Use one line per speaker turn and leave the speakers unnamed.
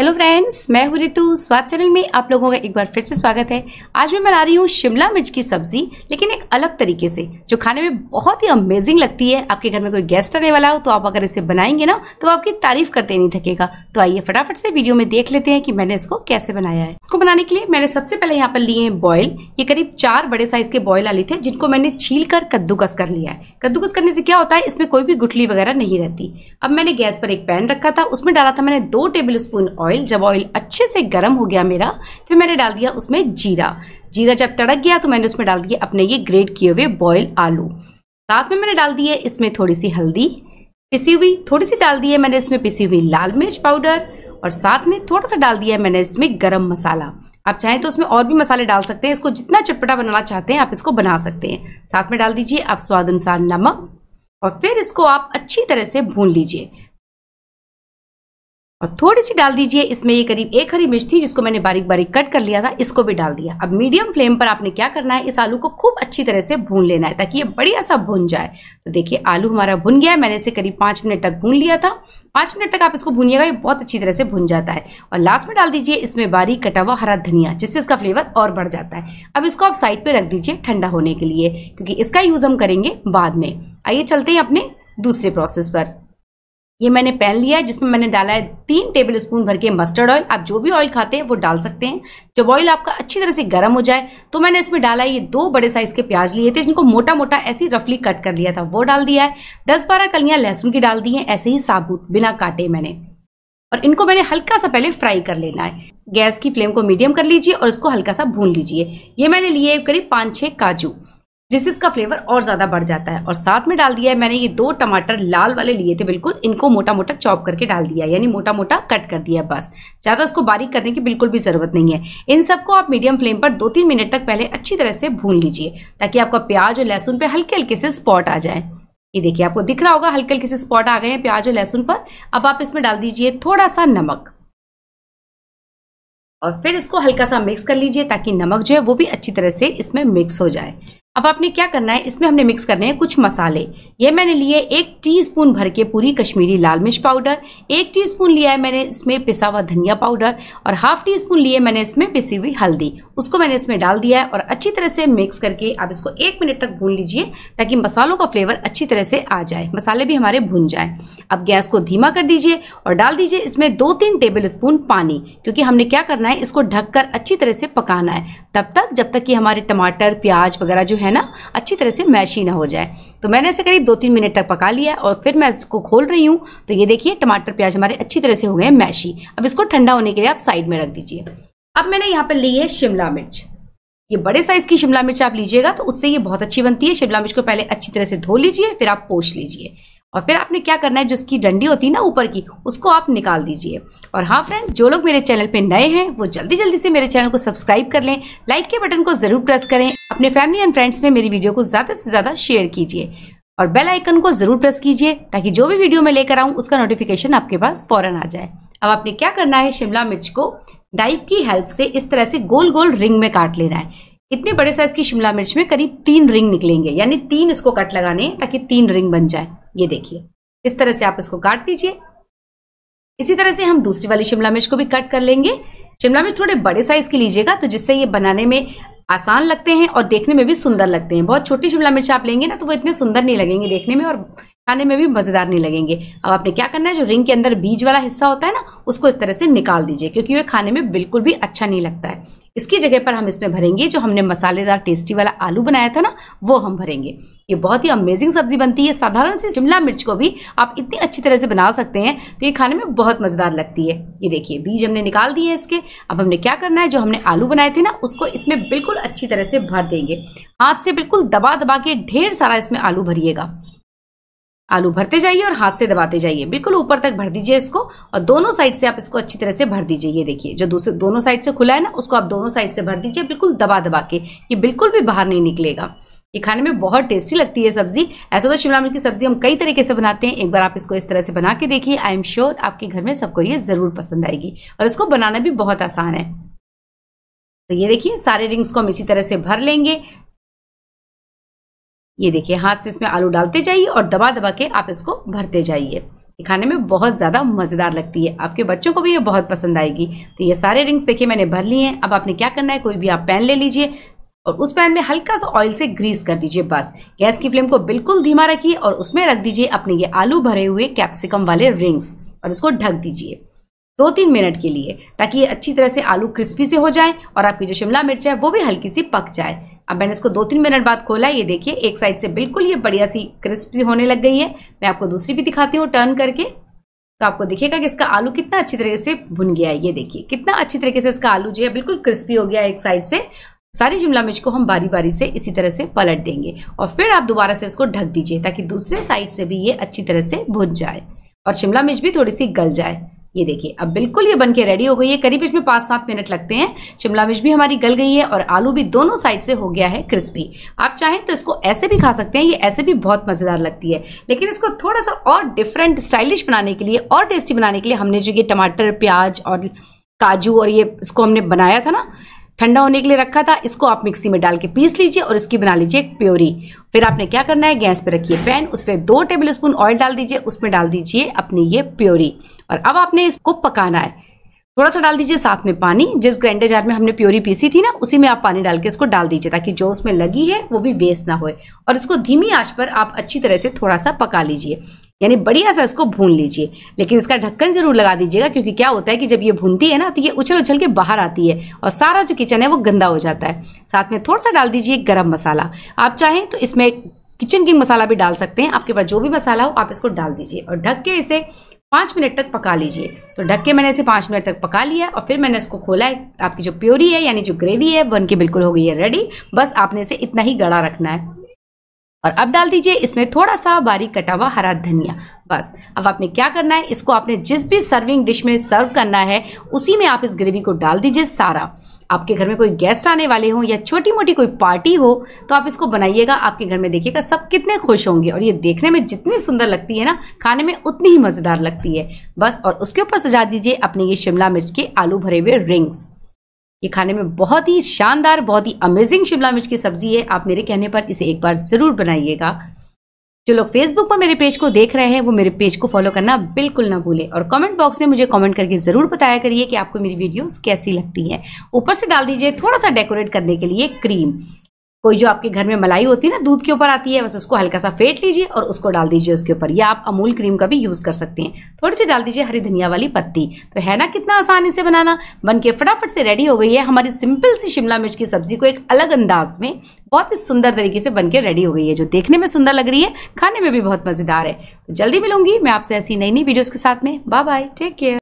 hello friends मैं हूँ ऋतु स्वाद चैनल में आप लोगों का एक बार फिर से स्वागत है आज मैं बना रही हूँ शिमला मिर्च की सब्ज़ी लेकिन एक अलग तरीके से जो खाने में बहुत ही अमेजिंग लगती है आपके घर में कोई गेस्ट आने वाला हो तो आप अगर इसे बनाएंगे ना तो आपकी तारीफ करते नहीं थकेगा तो आइए फटाफट से वीडियो में देख लेते हैं कि मैंने इसको कैसे बनाया है इसको बनाने के लिए मैंने सबसे पहले यहाँ पर लिए हैं बॉयल ये करीब चार बड़े साइज के बॉयल आ थे जिनको मैंने छील कर कद्दूकस कर लिया है कद्दूकस करने से क्या होता है इसमें कोई भी गुठली वगैरह नहीं रहती अब मैंने गैस पर एक पैन रखा था उसमें डाला था मैंने दो टेबल स्पून ऑयल ऑयल जब ऑयल अच्छे से गर्म हो गया मेरा फिर मैंने डाल दिया उसमें जीरा जीरा जब तड़क गया तो मैंने उसमें डाल दिया अपने ये ग्रेट किए हुए बॉयल आलू साथ में मैंने डाल दिया इसमें थोड़ी सी हल्दी पिसी हुई थोड़ी सी डाल दी है मैंने इसमें पिसी हुई लाल मिर्च पाउडर और साथ में थोड़ा सा डाल दिया है मैंने इसमें गरम मसाला आप चाहें तो उसमें और भी मसाले डाल सकते हैं इसको जितना चटपटा बनाना चाहते हैं आप इसको बना सकते हैं साथ में डाल दीजिए आप स्वाद अनुसार नमक और फिर इसको आप अच्छी तरह से भून लीजिए और थोड़ी सी डाल दीजिए इसमें ये करीब एक हरी मिर्च थी जिसको मैंने बारीक बारीक कट कर लिया था इसको भी डाल दिया अब मीडियम फ्लेम पर आपने क्या करना है इस आलू को खूब अच्छी तरह से भून लेना है ताकि ये बढ़िया सा भून जाए तो देखिए आलू हमारा भुन गया है मैंने इसे करीब पाँच मिनट तक भून लिया था पाँच मिनट तक आप इसको भूनिएगा ये बहुत अच्छी तरह से भुन जाता है और लास्ट में डाल दीजिए इसमें बारीक कटा हुआ हरा धनिया जिससे इसका फ्लेवर और बढ़ जाता है अब इसको आप साइड पर रख दीजिए ठंडा होने के लिए क्योंकि इसका यूज़ हम करेंगे बाद में आइए चलते हैं अपने दूसरे प्रोसेस पर ये मैंने पैन लिया है जिसमें मैंने डाला है तीन टेबल स्पून भर के मस्टर्ड ऑयल आप जो भी ऑयल खाते हैं वो डाल सकते हैं जब ऑयल आपका अच्छी तरह से गर्म हो जाए तो मैंने इसमें डाला है ये दो बड़े साइज के प्याज लिए थे जिनको मोटा मोटा ऐसी रफली कट कर लिया था वो डाल दिया है दस बारह कलियां लहसुन की डाल दी है ऐसे ही साबुत बिना काटे मैंने और इनको मैंने हल्का सा पहले फ्राई कर लेना है गैस की फ्लेम को मीडियम कर लीजिए और इसको हल्का सा भून लीजिए ये मैंने लिए करीब पाँच छः काजू जिससे इसका फ्लेवर और ज़्यादा बढ़ जाता है और साथ में डाल दिया है मैंने ये दो टमाटर लाल वाले लिए थे बिल्कुल इनको मोटा मोटा चॉप करके डाल दिया यानी मोटा मोटा कट कर दिया बस ज़्यादा उसको बारीक करने की बिल्कुल भी ज़रूरत नहीं है इन सबको आप मीडियम फ्लेम पर दो तीन मिनट तक पहले अच्छी तरह से भून लीजिए ताकि आपका प्याज और लहसुन पर हल्के हल्के से स्पॉट आ जाए ये देखिए आपको दिख रहा होगा हल्के हल्के से स्पॉट आ गए हैं प्याज और लहसुन पर अब आप इसमें डाल दीजिए थोड़ा सा नमक और फिर इसको हल्का सा मिक्स कर लीजिए ताकि नमक जो है वो भी अच्छी तरह से इसमें मिक्स हो जाए अब आपने क्या करना है इसमें हमने मिक्स करने हैं कुछ मसाले ये मैंने लिए एक टीस्पून भर के पूरी कश्मीरी लाल मिर्च पाउडर एक टीस्पून लिया है मैंने इसमें पिसा हुआ धनिया पाउडर और हाफ टी स्पून लिए मैंने इसमें पिसी हुई हल्दी उसको मैंने इसमें डाल दिया है और अच्छी तरह से मिक्स करके आप इसको एक मिनट तक भून लीजिए ताकि मसालों का फ्लेवर अच्छी तरह से आ जाए मसाले भी हमारे भून जाए अब गैस को धीमा कर दीजिए और डाल दीजिए इसमें दो तीन टेबल स्पून पानी क्योंकि हमने क्या करना है इसको ढककर अच्छी तरह से पकाना है तब तक जब तक कि हमारे टमाटर प्याज वगैरह जो है है ना अच्छी तरह से मैश ही ना हो जाए तो मैंने इसे करीब दो तीन मिनट तक पका लिया और फिर मैं इसको खोल रही हूँ तो ये देखिए टमाटर प्याज हमारे अच्छी तरह से हो गए मैश ही अब इसको ठंडा होने के लिए आप साइड में रख दीजिए अब मैंने यहाँ पर ली है शिमला मिर्च ये बड़े साइज की शिमला मिर्च आप लीजिएगा तो उससे ये बहुत अच्छी बनती है शिमला मिर्च को पहले अच्छी तरह से धो लीजिए फिर आप पोष लीजिए और फिर आपने क्या करना है जिसकी डंडी होती है ना ऊपर की उसको आप निकाल दीजिए और हाँ फ्रेंड जो लोग मेरे चैनल पे नए हैं वो जल्दी जल्दी से मेरे चैनल को सब्सक्राइब कर लें लाइक के बटन को ज़रूर प्रेस करें अपने फैमिली एंड फ्रेंड्स में मेरी वीडियो को ज़्यादा से ज़्यादा शेयर कीजिए और बेल आइकन को ज़रूर प्रेस कीजिए ताकि जो भी वीडियो मैं लेकर आऊँ उसका नोटिफिकेशन आपके पास फ़ौरन आ जाए अब आपने क्या करना है शिमला मिर्च को डाइव की हेल्प से इस तरह से गोल गोल रिंग में काट लेना है इतने बड़े साइज की शिमला मिर्च में करीब तीन रिंग निकलेंगे यानी तीन इसको कट लगाने ताकि तीन रिंग बन जाए ये देखिए इस तरह से आप इसको काट लीजिए इसी तरह से हम दूसरी वाली शिमला मिर्च को भी कट कर लेंगे शिमला मिर्च थोड़े बड़े साइज की लीजिएगा तो जिससे ये बनाने में आसान लगते हैं और देखने में भी सुंदर लगते हैं बहुत छोटी शिमला मिर्च आप लेंगे ना तो वो इतने सुंदर नहीं लगेंगे देखने में और खाने में भी मज़ेदार नहीं लगेंगे अब आपने क्या करना है जो रिंग के अंदर बीज वाला हिस्सा होता है ना उसको इस तरह से निकाल दीजिए क्योंकि वह खाने में बिल्कुल भी अच्छा नहीं लगता है इसकी जगह पर हम इसमें भरेंगे जो हमने मसालेदार टेस्टी वाला आलू बनाया था ना वो हम भरेंगे ये बहुत ही अमेजिंग सब्जी बनती है साधारण सी शिमला मिर्च को भी आप इतनी अच्छी तरह से बना सकते हैं तो ये खाने में बहुत मज़ेदार लगती है ये देखिए बीज हमने निकाल दिए इसके अब हमने क्या करना है जो हमने आलू बनाए थे ना उसको इसमें बिल्कुल अच्छी तरह से भर देंगे हाथ से बिल्कुल दबा दबा के ढेर सारा इसमें आलू भरिएगा आलू भरते जाइए और हाथ से दबाते जाइए बिल्कुल ऊपर तक भर दीजिए इसको और दोनों साइड से आप इसको अच्छी तरह से भर दीजिए ये देखिए जो दूसरे दोनों साइड से खुला है ना उसको आप दोनों साइड से भर दीजिए बिल्कुल दबा दबा के ये बिल्कुल भी बाहर नहीं निकलेगा ये खाने में बहुत टेस्टी लगती है सब्जी ऐसा तो शिमला मिर्च की सब्जी हम कई तरीके से बनाते हैं एक बार आप इसको इस तरह से बना के देखिए आई एम श्योर आपके घर में सबको ये ज़रूर पसंद आएगी और इसको बनाना भी बहुत आसान है तो ये देखिए सारे रिंग्स को हम इसी तरह से भर लेंगे ये देखिए हाथ से इसमें आलू डालते जाइए और दबा दबा के आप इसको भरते जाइए ये खाने में बहुत ज़्यादा मज़ेदार लगती है आपके बच्चों को भी ये बहुत पसंद आएगी तो ये सारे रिंग्स देखिए मैंने भर लिए हैं अब आपने क्या करना है कोई भी आप पैन ले लीजिए और उस पैन में हल्का सा ऑयल से ग्रीस कर दीजिए बस गैस की फ्लेम को बिल्कुल धीमा रखिए और उसमें रख दीजिए अपने ये आलू भरे हुए कैप्सिकम वाले रिंग्स और इसको ढक दीजिए दो तीन मिनट के लिए ताकि ये अच्छी तरह से आलू क्रिस्पी से हो जाए और आपकी जो शिमला मिर्च है वो भी हल्की सी पक जाए अब मैंने इसको दो तीन मिनट बाद खोला ये देखिए एक साइड से बिल्कुल ये बढ़िया सी क्रिस्प होने लग गई है मैं आपको दूसरी भी दिखाती हूँ टर्न करके तो आपको दिखेगा कि इसका आलू कितना अच्छी तरीके से भुन गया है ये देखिए कितना अच्छी तरीके से इसका आलू जो है बिल्कुल क्रिस्पी हो गया है एक साइड से सारी शिमला मिर्च को हम बारी बारी से इसी तरह से पलट देंगे और फिर आप दोबारा से इसको ढक दीजिए ताकि दूसरे साइड से भी ये अच्छी तरह से भुन जाए और शिमला मिर्च भी थोड़ी सी गल जाए ये देखिए अब बिल्कुल ये बनके रेडी हो गई है करीब इसमें पाँच सात मिनट लगते हैं शिमला मिर्च भी हमारी गल गई है और आलू भी दोनों साइड से हो गया है क्रिस्पी आप चाहें तो इसको ऐसे भी खा सकते हैं ये ऐसे भी बहुत मज़ेदार लगती है लेकिन इसको थोड़ा सा और डिफरेंट स्टाइलिश बनाने के लिए और टेस्टी बनाने के लिए हमने जो ये टमाटर प्याज और काजू और ये इसको हमने बनाया था ना ठंडा होने के लिए रखा था इसको आप मिक्सी में डाल के पीस लीजिए और इसकी बना लीजिए एक प्योरी फिर आपने क्या करना है गैस पे रखिए पैन उस पर दो टेबल स्पून ऑयल डाल दीजिए उसमें डाल दीजिए अपनी ये प्योरी और अब आपने इसको पकाना है थोड़ा सा डाल दीजिए साथ में पानी जिस ग्राइंडर जार में हमने प्योरी पीसी थी ना उसी में आप पानी डाल के इसको डाल दीजिए ताकि जो उसमें लगी है वो भी वेस्ट ना हो और इसको धीमी आंच पर आप अच्छी तरह से थोड़ा सा पका लीजिए यानी बढ़िया सा इसको भून लीजिए लेकिन इसका ढक्कन जरूर लगा दीजिएगा क्योंकि क्या होता है कि जब ये भूनती है ना तो ये उछल उछल के बाहर आती है और सारा जो किचन है वो गंदा हो जाता है साथ में थोड़ा सा डाल दीजिए गरम मसाला आप चाहें तो इसमें किचन किंग मसाला भी डाल सकते हैं आपके पास जो भी मसाला हो आप इसको डाल दीजिए और ढक के इसे पाँच मिनट तक पका लीजिए तो ढक के मैंने इसे पाँच मिनट तक पका लिया और फिर मैंने इसको खोला है आपकी जो प्योरी है यानी जो ग्रेवी है बन के बिल्कुल हो गई है रेडी बस आपने इसे इतना ही गड़ा रखना है और अब डाल दीजिए इसमें थोड़ा सा बारीक कटा हुआ हरा धनिया बस अब आपने क्या करना है इसको आपने जिस भी सर्विंग डिश में सर्व करना है उसी में आप इस ग्रेवी को डाल दीजिए सारा आपके घर में कोई गेस्ट आने वाले हो या छोटी मोटी कोई पार्टी हो तो आप इसको बनाइएगा आपके घर में देखिएगा सब कितने खुश होंगे और ये देखने में जितनी सुंदर लगती है ना खाने में उतनी ही मज़ेदार लगती है बस और उसके ऊपर सजा दीजिए अपने ये शिमला मिर्च के आलू भरे हुए रिंग्स ये खाने में बहुत ही शानदार बहुत ही अमेजिंग शिमला मिर्च की सब्जी है आप मेरे कहने पर इसे एक बार ज़रूर बनाइएगा जो लोग फेसबुक पर मेरे पेज को देख रहे हैं वो मेरे पेज को फॉलो करना बिल्कुल ना भूले और कमेंट बॉक्स में मुझे कमेंट करके ज़रूर बताया करिए कि आपको मेरी वीडियोस कैसी लगती हैं ऊपर से डाल दीजिए थोड़ा सा डेकोरेट करने के लिए क्रीम कोई जो आपके घर में मलाई होती है ना दूध के ऊपर आती है बस उसको हल्का सा फेंट लीजिए और उसको डाल दीजिए उसके ऊपर या आप अमूल क्रीम का भी यूज़ कर सकते हैं थोड़ी सी डाल दीजिए हरी धनिया वाली पत्ती तो है ना कितना आसानी से बनाना बन के फटाफट से रेडी हो गई है हमारी सिंपल सी शिमला मिर्च की सब्जी को एक अलग अंदाज में बहुत ही सुंदर तरीके से बन के रेडी हो गई है जो देखने में सुंदर लग रही है खाने में भी बहुत मज़ेदार है तो जल्दी मिलूंगी मैं आपसे ऐसी नई नई वीडियोज़ के साथ में बाय बाय टेक केयर